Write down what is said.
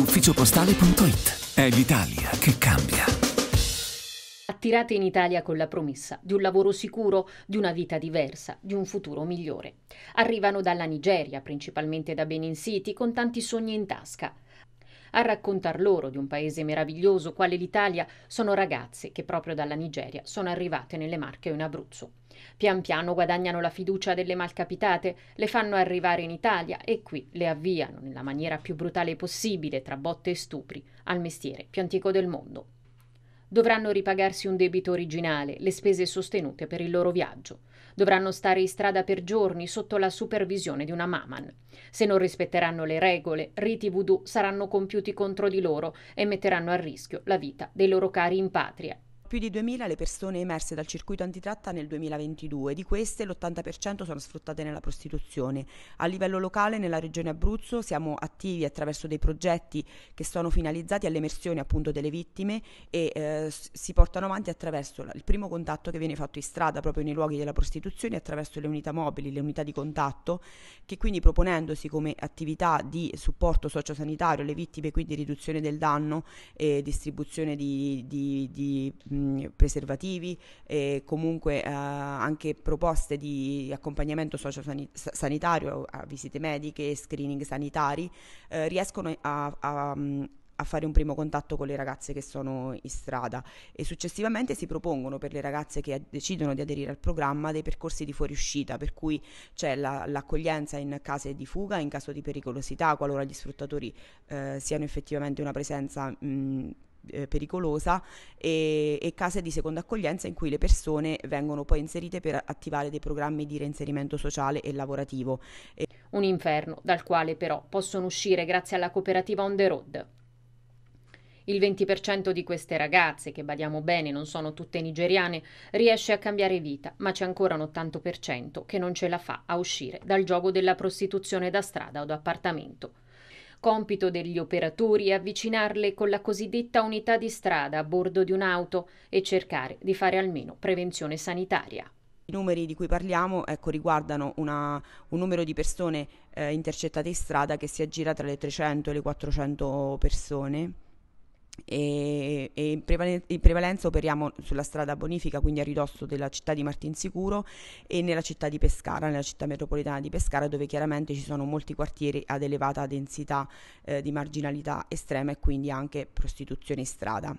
ufficiopostale.it. È l'Italia che cambia. Attirate in Italia con la promessa di un lavoro sicuro, di una vita diversa, di un futuro migliore. Arrivano dalla Nigeria, principalmente da Benin City, con tanti sogni in tasca a raccontar loro di un paese meraviglioso quale l'Italia sono ragazze che proprio dalla Nigeria sono arrivate nelle Marche o in Abruzzo. Pian piano guadagnano la fiducia delle malcapitate, le fanno arrivare in Italia e qui le avviano nella maniera più brutale possibile, tra botte e stupri, al mestiere più antico del mondo. Dovranno ripagarsi un debito originale, le spese sostenute per il loro viaggio. Dovranno stare in strada per giorni sotto la supervisione di una maman. Se non rispetteranno le regole, riti voodoo saranno compiuti contro di loro e metteranno a rischio la vita dei loro cari in patria più di 2.000 le persone emerse dal circuito antitratta nel 2022, di queste l'80% sono sfruttate nella prostituzione. A livello locale nella regione Abruzzo siamo attivi attraverso dei progetti che sono finalizzati all'emersione appunto delle vittime e eh, si portano avanti attraverso il primo contatto che viene fatto in strada proprio nei luoghi della prostituzione attraverso le unità mobili, le unità di contatto che quindi proponendosi come attività di supporto sociosanitario alle vittime, quindi riduzione del danno e distribuzione di, di, di Ehm, preservativi e comunque eh, anche proposte di accompagnamento sociosanitario a visite mediche, screening sanitari, eh, riescono a, a mm, a fare un primo contatto con le ragazze che sono in strada e successivamente si propongono per le ragazze che decidono di aderire al programma dei percorsi di fuoriuscita, per cui c'è la- l'accoglienza in case di fuga, in caso di pericolosità, qualora gli sfruttatori eh, siano effettivamente una presenza mh, mm, eh, pericolosa e, e, case di seconda accoglienza in cui le persone vengono poi inserite per attivare dei programmi di reinserimento sociale e lavorativo. E... Un inferno dal quale però possono uscire grazie alla cooperativa On The Road. Il 20% di queste ragazze, che badiamo bene non sono tutte nigeriane, riesce a cambiare vita, ma c'è ancora un 80% che non ce la fa a uscire dal gioco della prostituzione da strada o da appartamento. Compito degli operatori è avvicinarle con la cosiddetta unità di strada a bordo di un'auto e cercare di fare almeno prevenzione sanitaria. I numeri di cui parliamo ecco, riguardano una, un numero di persone eh, intercettate in strada che si aggira tra le 300 e le 400 persone e, e prevalen- in prevalenza operiamo sulla strada bonifica, quindi a ridosso della città di Martinsicuro e nella città di Pescara, nella città metropolitana di Pescara, dove chiaramente ci sono molti quartieri ad elevata densità eh, di marginalità estrema e quindi anche prostituzione in strada.